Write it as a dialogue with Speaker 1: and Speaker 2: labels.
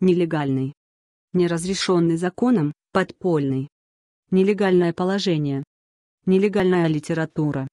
Speaker 1: нелегальный, неразрешенный законом, подпольный, нелегальное положение, нелегальная литература,